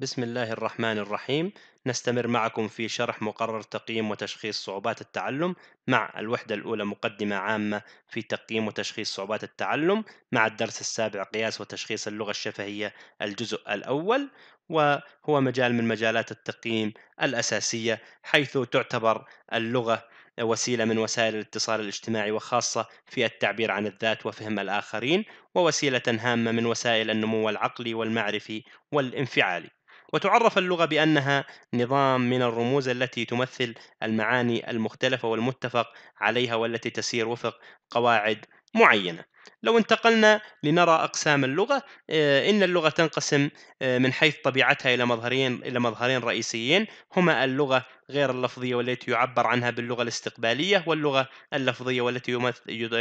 بسم الله الرحمن الرحيم نستمر معكم في شرح مقرر تقييم وتشخيص صعوبات التعلم مع الوحدة الأولى مقدمة عامة في تقييم وتشخيص صعوبات التعلم مع الدرس السابع قياس وتشخيص اللغة الشفهية الجزء الأول وهو مجال من مجالات التقييم الأساسية حيث تعتبر اللغة وسيلة من وسائل الاتصال الاجتماعي وخاصة في التعبير عن الذات وفهم الآخرين ووسيلة هامة من وسائل النمو العقلي والمعرفي والانفعالي وتعرف اللغة بأنها نظام من الرموز التي تمثل المعاني المختلفة والمتفق عليها والتي تسير وفق قواعد معينة لو انتقلنا لنرى أقسام اللغة آه، إن اللغة تنقسم آه، من حيث طبيعتها إلى مظهرين إلى مظهرين رئيسيين هما اللغة غير اللفظية والتي يعبر عنها باللغة الاستقبالية واللغة اللفظية والتي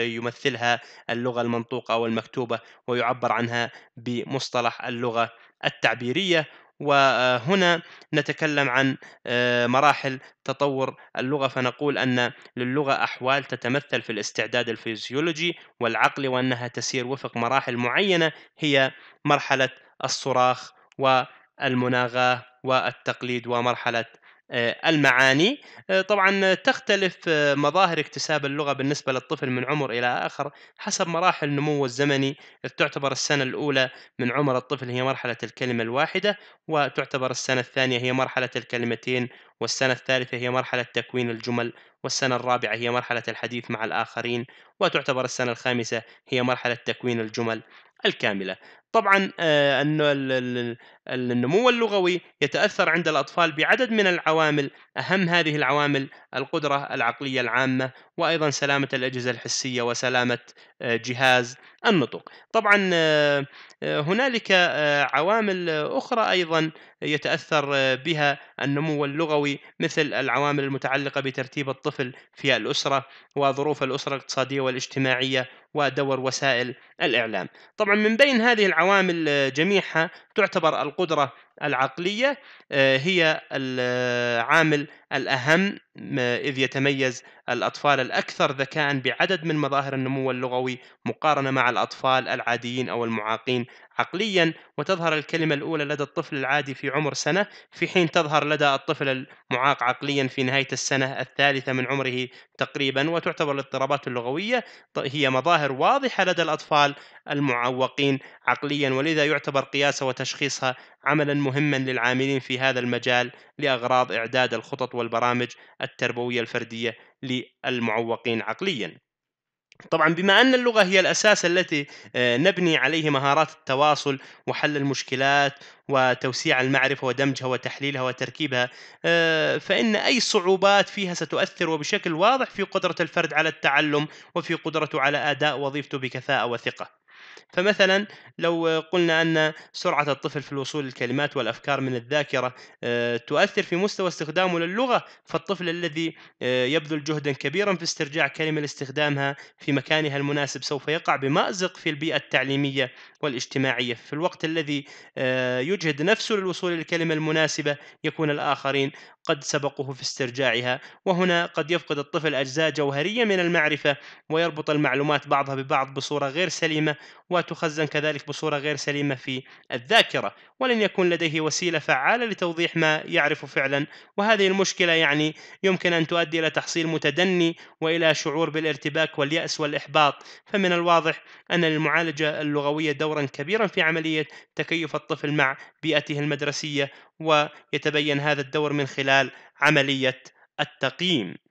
يمثلها اللغة المنطوقة أو المكتوبة ويعبر عنها بمصطلح اللغة التعبيرية وهنا نتكلم عن آه، مراحل تطور اللغة فنقول أن للغة أحوال تتمثل في الاستعداد الفيزيولوجي والعقلي وأنها تسير وفق مراحل معينة هي مرحلة الصراخ والمناغاة والتقليد ومرحلة آه، المعاني آه، طبعا تختلف آه، مظاهر اكتساب اللغة بالنسبة للطفل من عمر إلى آخر حسب مراحل نموه الزمني تعتبر السنة الأولى من عمر الطفل هي مرحلة الكلمة الواحدة وتعتبر السنة الثانية هي مرحلة الكلمتين والسنة الثالثة هي مرحلة تكوين الجمل والسنة الرابعة هي مرحلة الحديث مع الآخرين وتعتبر السنة الخامسة هي مرحلة تكوين الجمل الكاملة طبعا آه، أن النمو اللغوي يتاثر عند الاطفال بعدد من العوامل اهم هذه العوامل القدره العقليه العامه وايضا سلامه الاجهزه الحسيه وسلامه آه، جهاز النطق طبعا آه، هنالك عوامل اخرى ايضا يتاثر بها النمو اللغوي مثل العوامل المتعلقه بترتيب الطفل في الاسره وظروف الاسره الاقتصاديه والاجتماعيه ودور وسائل الاعلام طبعا من بين هذه العوامل العوامل آه، جميعها تعتبر القدرة العقلية آه، هي العامل آه، الأهم إذ يتميز الأطفال الأكثر ذكاء بعدد من مظاهر النمو اللغوي مقارنة مع الأطفال العاديين أو المعاقين عقليا وتظهر الكلمة الأولى لدى الطفل العادي في عمر سنة في حين تظهر لدى الطفل المعاق عقليا في نهاية السنة الثالثة من عمره تقريبا وتعتبر الاضطرابات اللغوية هي مظاهر واضحة لدى الأطفال المعوقين عقليا ولذا يعتبر قياسها وتشخيصها عملا مهما للعاملين في هذا المجال لأغراض إعداد الخطط والبرامج التربوية الفردية للمعوقين عقليا طبعا بما أن اللغة هي الأساس التي آه، نبني عليه مهارات التواصل وحل المشكلات وتوسيع المعرفة ودمجها وتحليلها وتركيبها آه، فإن أي صعوبات فيها ستؤثر وبشكل واضح في قدرة الفرد على التعلم وفي قدرته على أداء وظيفته بكفاءة وثقة فمثلا لو قلنا أن سرعة الطفل في الوصول للكلمات والأفكار من الذاكرة آه، تؤثر في مستوى استخدامه للغة فالطفل الذي آه، يبذل جهدا كبيرا في استرجاع كلمة لاستخدامها في مكانها المناسب سوف يقع بمأزق في البيئة التعليمية والاجتماعية في الوقت الذي آه، يجهد نفسه للوصول للكلمة المناسبة يكون الآخرين قد سبقوه في استرجاعها وهنا قد يفقد الطفل أجزاء جوهرية من المعرفة ويربط المعلومات بعضها ببعض بصورة غير سليمة وتخزن كذلك بصورة غير سليمة في الذاكرة ولن يكون لديه وسيلة فعالة لتوضيح ما يعرف فعلا وهذه المشكلة يعني يمكن أن تؤدي إلى تحصيل متدني وإلى شعور بالارتباك واليأس والإحباط فمن الواضح أن للمعالجة اللغوية دورا كبيرا في عملية تكيف الطفل مع بيئته المدرسية ويتبين هذا الدور من خلال عملية التقييم